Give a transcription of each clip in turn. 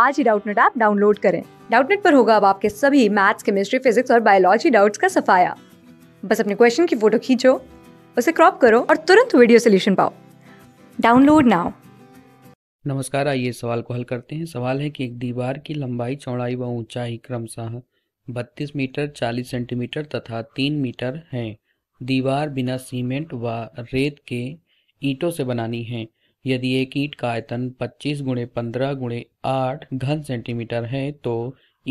आज ही Doubtnut app download करें डाउटनेट पर होगा अब आपके सभी मैथ्स केमिस्ट्री फिजिक्स और बायोलॉजी डाउट्स का सफाया बस अपने क्वेश्चन की फोटो खींचो उसे क्रॉप करो और तुरंत वीडियो सोल्यूशन पाओ डाउनलोड नाउ नमस्कार आइए सवाल को हल करते हैं सवाल है कि एक दीवार की लंबाई चौड़ाई व ऊंचाई क्रमशः 32 मीटर 40 सेंटीमीटर तथा 3 मीटर है दीवार बिना सीमेंट व रेत के ईंटों से बनानी है यदि एक ईट का आयतन 25 गुणे पंद्रह गुणे आठ घन सेंटीमीटर है तो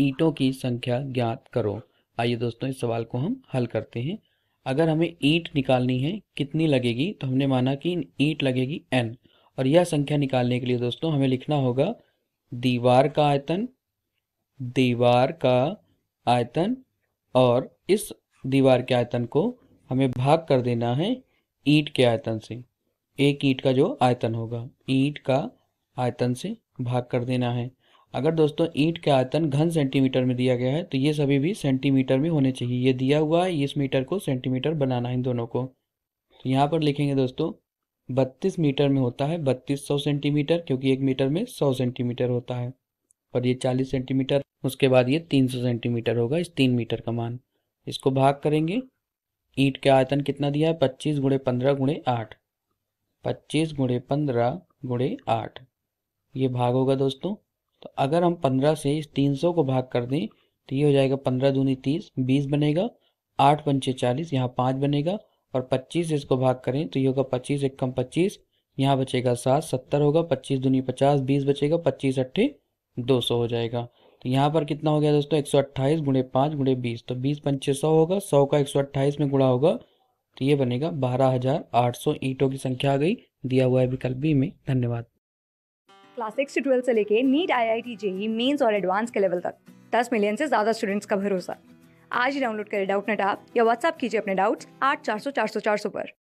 ईटों की संख्या ज्ञात करो आइए दोस्तों इस सवाल को हम हल करते हैं अगर हमें ईंट निकालनी है कितनी लगेगी तो हमने माना कि ईंट लगेगी एन और यह संख्या निकालने के लिए दोस्तों हमें लिखना होगा दीवार का आयतन दीवार का आयतन और इस दीवार के आयतन को हमें भाग कर देना है ईट के आयतन से एक ईट का जो आयतन होगा ईट का आयतन से भाग कर देना है अगर दोस्तों ईट का आयतन घन सेंटीमीटर में दिया गया है तो ये सभी भी सेंटीमीटर में होने चाहिए ये दिया हुआ है इस मीटर को सेंटीमीटर बनाना है इन दोनों को तो यहाँ पर लिखेंगे दोस्तों बत्तीस मीटर में होता है बत्तीस सौ सेंटीमीटर क्योंकि एक मीटर में सौ सेंटीमीटर होता है और ये चालीस सेंटीमीटर उसके बाद ये तीन सौ सेंटीमीटर होगा इस तीन मीटर का मान इसको भाग करेंगे ईंट का आयतन कितना दिया है पच्चीस गुणे पंद्रह गुणे आठ पच्चीस गुणे पंद्रह गुणे आठ ये भाग होगा दोस्तों तो अगर हम पंद्रह से इस तीन सौ को भाग कर दें तो ये हो जाएगा पंद्रह दूनी तीस बीस बनेगा आठ पंचे चालीस यहाँ पाँच बनेगा और पच्चीस इसको भाग करें तो ये होगा पच्चीस एक कम पच्चीस यहाँ बचेगा सात सत्तर होगा पच्चीस दूनी पचास बीस बचेगा पच्चीस अट्ठे दो सौ हो जाएगा तो यहाँ पर कितना हो गया दोस्तों एक सौ अट्ठाईस गुणे पाँच गुणे बीस तो बीस पंचे सौ होगा सौ का एक सौ अट्ठाईस में गुणा होगा तो ये बनेगा बारह हजार आठ सौ ईंटों की संख्या आ गई दिया हुआ है विकल्प बी में धन्यवाद क्लास सिक्स से ट्वेल्थ से लेके NEET I I T JEE mains और एडवांस के लेवल तक दस मिलियन से ज्यादा स्टूडेंट्स का भरोसा आज ही डाउनलोड करें डाउट नेट आप या व्हाट्सअप कीजिए अपने डाउट्स आठ चार सौ चार सौ चार सौ पर